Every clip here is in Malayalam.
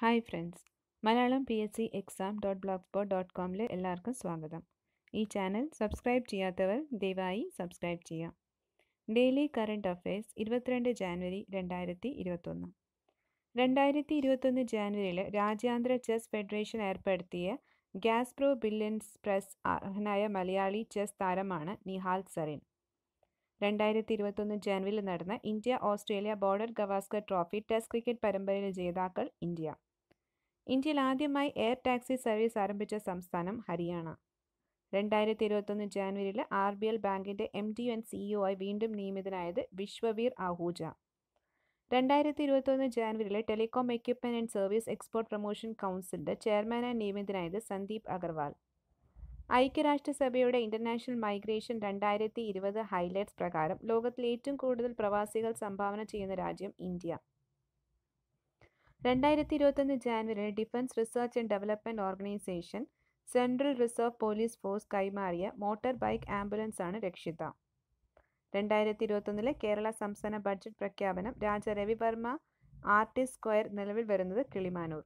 hi friends Malayalam P S C exam dot blogspot dot കോമിൽ എല്ലാവർക്കും സ്വാഗതം ഈ ചാനൽ സബ്സ്ക്രൈബ് ചെയ്യാത്തവർ ദയവായി സബ്സ്ക്രൈബ് ചെയ്യാം ഡെയിലി കറണ്ട് അഫയേഴ്സ് ഇരുപത്തിരണ്ട് ജാനുവരി രണ്ടായിരത്തി ഇരുപത്തൊന്ന് രണ്ടായിരത്തി ഇരുപത്തൊന്ന് ജാനുവരിയിൽ രാജ്യാന്തര ചെസ് ഫെഡറേഷൻ ഏർപ്പെടുത്തിയ ഗ്യാസ്പ്രോ ബില്യൻസ് പ്രസ് അർഹനായ മലയാളി ചെസ് താരമാണ് നിഹാൽ സറിൻ രണ്ടായിരത്തി ഇരുപത്തൊന്ന് ജനുവരിയിൽ നടന്ന India Australia border Gavaskar trophy test cricket പരമ്പരയിലെ ജേതാക്കൾ ഇന്ത്യ ഇന്ത്യയിൽ ആദ്യമായി എയർ ടാക്സി സർവീസ് ആരംഭിച്ച സംസ്ഥാനം ഹരിയാന രണ്ടായിരത്തി ഇരുപത്തൊന്ന് ജാനുവരിയിൽ ആർ ബി എൽ ബാങ്കിൻ്റെ എം ഡി ആൻഡ് സിഇഒ ആയി വീണ്ടും നിയമിതനായത് വിശ്വവീർ ആഹൂജ രണ്ടായിരത്തി ഇരുപത്തൊന്ന് ജാനുവരിയിലെ telecom equipment and service export promotion കൗൺസിലിൻ്റെ ചെയർമാനായി നിയമിതനായത് സന്ദീപ് അഗർവാൾ ഐക്യരാഷ്ട്രസഭയുടെ ഇൻ്റർനാഷണൽ മൈഗ്രേഷൻ രണ്ടായിരത്തി ഇരുപത് ഹൈലൈറ്റ്സ് പ്രകാരം ലോകത്തിൽ ഏറ്റവും കൂടുതൽ പ്രവാസികൾ സംഭാവന ചെയ്യുന്ന രാജ്യം ഇന്ത്യ രണ്ടായിരത്തി ഇരുപത്തൊന്ന് ജാനുവരിയിൽ defence research and development organisation central reserve police force കൈമാറിയ മോട്ടോർ ബൈക്ക് ആംബുലൻസ് ആണ് രക്ഷിത രണ്ടായിരത്തി ഇരുപത്തൊന്നിലെ കേരള സംസ്ഥാന ബഡ്ജറ്റ് പ്രഖ്യാപനം രാജ രവിവർമ്മ ആർട്ടിസ്റ്റ് സ്ക്വയർ നിലവിൽ വരുന്നത് Kilimanoor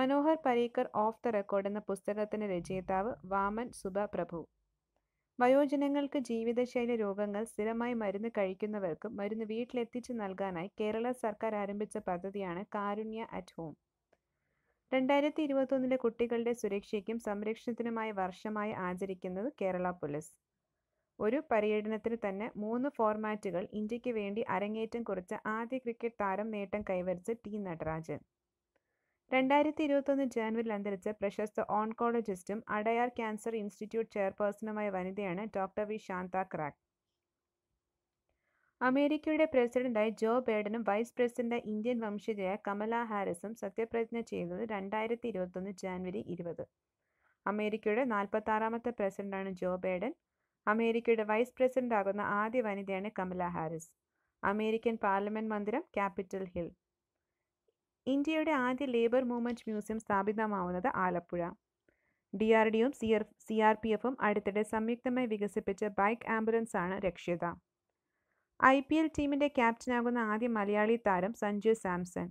Manohar Parrikar off the record എന്ന പുസ്തകത്തിൻ്റെ രചയിതാവ് വാമൻ സുബ പ്രഭു വയോജനങ്ങൾക്ക് ജീവിതശൈലി രോഗങ്ങൾ സ്ഥിരമായി മരുന്ന് കഴിക്കുന്നവർക്ക് മരുന്ന് വീട്ടിലെത്തിച്ച് നൽകാനായി കേരള സർക്കാർ ആരംഭിച്ച പദ്ധതിയാണ് കാരുണ്യ അറ്റ് ഹോം രണ്ടായിരത്തി ഇരുപത്തൊന്നിലെ കുട്ടികളുടെ സുരക്ഷയ്ക്കും സംരക്ഷണത്തിനുമായി വർഷമായി ആചരിക്കുന്നത് കേരള പോലീസ് ഒരു പര്യടനത്തിന് തന്നെ മൂന്ന് ഫോർമാറ്റുകൾ ഇന്ത്യയ്ക്ക് വേണ്ടി അരങ്ങേറ്റം കുറിച്ച ആദ്യ ക്രിക്കറ്റ് താരം നേട്ടം കൈവരിച്ച് ടി നടരാജൻ രണ്ടായിരത്തി ഇരുപത്തൊന്ന് ജാനുവരിയിൽ അന്തരിച്ച പ്രശസ്ത ഓൺകോളജിസ്റ്റും അടയാർ ക്യാൻസർ ഇൻസ്റ്റിറ്റ്യൂട്ട് ചെയർപേഴ്സണുമായ വനിതയാണ് ഡോക്ടർ വി ശാന്ത ക്രാക്ക് അമേരിക്കയുടെ പ്രസിഡന്റായി ജോ ബൈഡനും വൈസ് പ്രസിഡന്റായി ഇന്ത്യൻ വംശജയായ കമല ഹാരിസും സത്യപ്രതിജ്ഞ ചെയ്യുന്നത് രണ്ടായിരത്തി ഇരുപത്തൊന്ന് ജാനുവരി ഇരുപത് അമേരിക്കയുടെ ആറാമത്തെ പ്രസിഡന്റാണ് ജോ ബൈഡൻ അമേരിക്കയുടെ വൈസ് പ്രസിഡന്റ് ആകുന്ന ആദ്യ വനിതയാണ് കമല ഹാരിസ് അമേരിക്കൻ പാർലമെന്റ് മന്ദിരം ക്യാപിറ്റൽ ഹിൽ ഇന്ത്യയുടെ ആദ്യ ലേബർ മൂവ്മെൻറ്റ് മ്യൂസിയം സ്ഥാപിതമാവുന്നത് ആലപ്പുഴ ഡി ആർ ഡിയും C R C R P എഫും അടുത്തിടെ സംയുക്തമായി വികസിപ്പിച്ച ബൈക്ക് ആംബുലൻസ് ആണ് രക്ഷിത ഐ പി എൽ ടീമിൻ്റെ ക്യാപ്റ്റനാകുന്ന ആദ്യ മലയാളി താരം Sanju Samson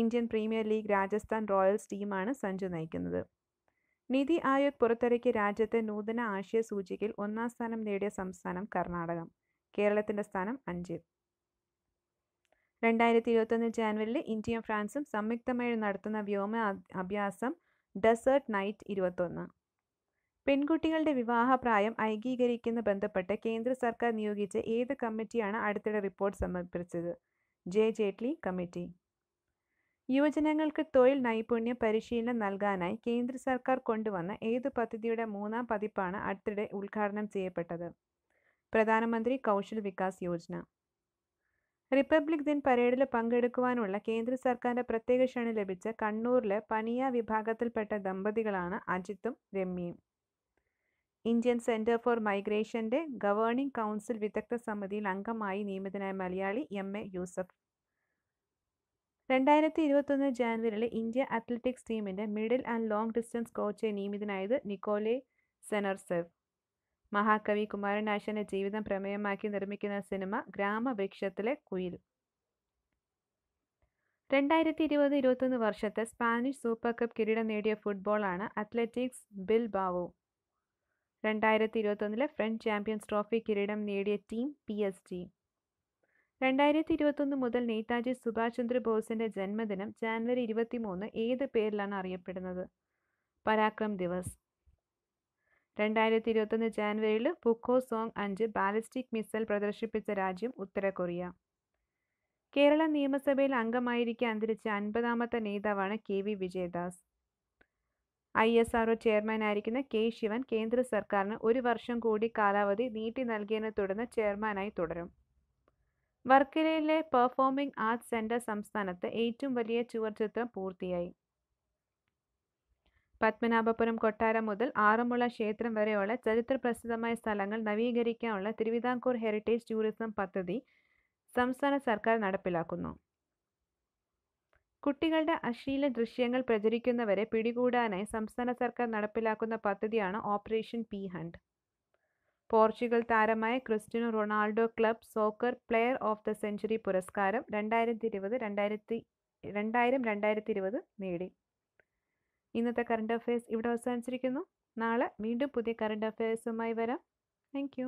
Indian premier league Rajasthan royals ടീമാണ് സഞ്ജു നയിക്കുന്നത് നിതി ആയോഗ് പുറത്തിറക്കിയ രാജ്യത്തെ നൂതന ആശയ സൂചികയിൽ ഒന്നാം സ്ഥാനം നേടിയ സംസ്ഥാനം കർണാടകം കേരളത്തിൻ്റെ സ്ഥാനം അഞ്ച് രണ്ടായിരത്തി ഇരുപത്തൊന്ന് ജാനുവരിയിൽ ഇന്ത്യയും ഫ്രാൻസും സംയുക്തമായി നടത്തുന്ന വ്യോമ അഭ്യാസം ഡെസേർട്ട് നൈറ്റ് ഇരുപത്തൊന്ന് പെൺകുട്ടികളുടെ വിവാഹപ്രായം ഐകീകരിക്കുന്ന ബന്ധപ്പെട്ട് കേന്ദ്ര സർക്കാർ നിയോഗിച്ച ഏത് കമ്മിറ്റിയാണ് അടുത്തിടെ റിപ്പോർട്ട് സമർപ്പിച്ചത് ജെ ജെയ്റ്റ്ലി കമ്മിറ്റി യുവജനങ്ങൾക്ക് തൊഴിൽ നൈപുണ്യ പരിശീലനം നൽകാനായി കേന്ദ്ര സർക്കാർ കൊണ്ടുവന്ന ഏത് പദ്ധതിയുടെ മൂന്നാം പതിപ്പാണ് അടുത്തിടെ ഉദ്ഘാടനം ചെയ്യപ്പെട്ടത് പ്രധാനമന്ത്രി കൗശൽ വികാസ് യോജന റിപ്പബ്ലിക് ദിൻ പരേഡിൽ പങ്കെടുക്കുവാനുള്ള കേന്ദ്ര സർക്കാരിന്റെ പ്രത്യേക ക്ഷണി ലഭിച്ച കണ്ണൂരിലെ പനിയ വിഭാഗത്തിൽപ്പെട്ട ദമ്പതികളാണ് അജിത്തും രമ്യയും ഇന്ത്യൻ സെന്റർ ഫോർ മൈഗ്രേഷന്റെ ഗവേണിംഗ് കൗൺസിൽ വിദഗ്ധ സമിതിയിൽ അംഗമായി നിയമിതനായ മലയാളി എം എ യൂസഫ് രണ്ടായിരത്തി ഇരുപത്തൊന്ന് ജാനുവരിയിലെ ഇന്ത്യ അത്ലറ്റിക്സ് ടീമിന്റെ മിഡിൽ ആൻഡ് ലോങ് ഡിസ്റ്റൻസ് കോച്ചായി നിയമിതനായത് നിക്കോലെ സെനർസെവ് മഹാകവി കുമാരനാശന്റെ ജീവിതം പ്രമേയമാക്കി നിർമ്മിക്കുന്ന സിനിമ ഗ്രാമവൃക്ഷത്തിലെ കുയിൽ രണ്ടായിരത്തി ഇരുപത് ഇരുപത്തൊന്ന് വർഷത്തെ സ്പാനിഷ് സൂപ്പർ കപ്പ് കിരീടം നേടിയ ഫുട്ബോളാണ് അത്ലറ്റിക്സ് ബിൽ ബാവോ രണ്ടായിരത്തി ഇരുപത്തൊന്നിലെ ഫ്രഞ്ച് ചാമ്പ്യൻസ് ട്രോഫി കിരീടം നേടിയ ടീം പി എസ് ജി രണ്ടായിരത്തി ഇരുപത്തൊന്ന് മുതൽ നേതാജി സുഭാഷ് ചന്ദ്രബോസിന്റെ ജന്മദിനം ജാനുവരി മൂന്ന് ഏത് പേരിലാണ് അറിയപ്പെടുന്നത് പരാക്രം ദിവസ് രണ്ടായിരത്തി ഇരുപത്തൊന്ന് ജാനുവരിയിൽ പുക്കോ സോങ് അഞ്ച് ബാലിസ്റ്റിക് മിസൈൽ പ്രദർശിപ്പിച്ച രാജ്യം ഉത്തര കൊറിയ കേരള നിയമസഭയിൽ അംഗമായിരിക്കെ അന്തരിച്ച അൻപതാമത്തെ നേതാവാണ് K V Vijayadas I S R O ചെയർമാനായിരിക്കുന്ന കെ ശിവൻ കേന്ദ്ര സർക്കാരിന് ഒരു വർഷം കൂടി കാലാവധി നീട്ടി നൽകിയതിനെ തുടർന്ന് ചെയർമാനായി തുടരും വർക്കലയിലെ പെർഫോമിംഗ് ആർട്സ് സെൻറ്റർ സംസ്ഥാനത്ത് ഏറ്റവും വലിയ ചിത്രം പൂർത്തിയായി പത്മനാഭപുരം കൊട്ടാരം മുതൽ ആറന്മുള ക്ഷേത്രം വരെയുള്ള ചരിത്രപ്രസിദ്ധമായ സ്ഥലങ്ങൾ നവീകരിക്കാനുള്ള തിരുവിതാംകൂർ ഹെറിറ്റേജ് ടൂറിസം പദ്ധതി സംസ്ഥാന സർക്കാർ നടപ്പിലാക്കുന്നു കുട്ടികളുടെ അശ്ലീല ദൃശ്യങ്ങൾ പ്രചരിക്കുന്നവരെ പിടികൂടാനായി സംസ്ഥാന സർക്കാർ നടപ്പിലാക്കുന്ന പദ്ധതിയാണ് ഓപ്പറേഷൻ പി ഹണ്ട് പോർച്ചുഗൽ താരമായ Cristiano Ronaldo club soccer player of the century പുരസ്കാരം രണ്ടായിരത്തി ഇരുപത് രണ്ടായിരത്തി രണ്ടായിരം രണ്ടായിരത്തി ഇരുപത് നേടി ഇന്നത്തെ കറണ്ട് അഫയേഴ്സ് ഇവിടെ അവസാനിച്ചിരിക്കുന്നു നാളെ വീണ്ടും പുതിയ കറണ്ട് അഫയേഴ്സുമായി വരാം താങ്ക്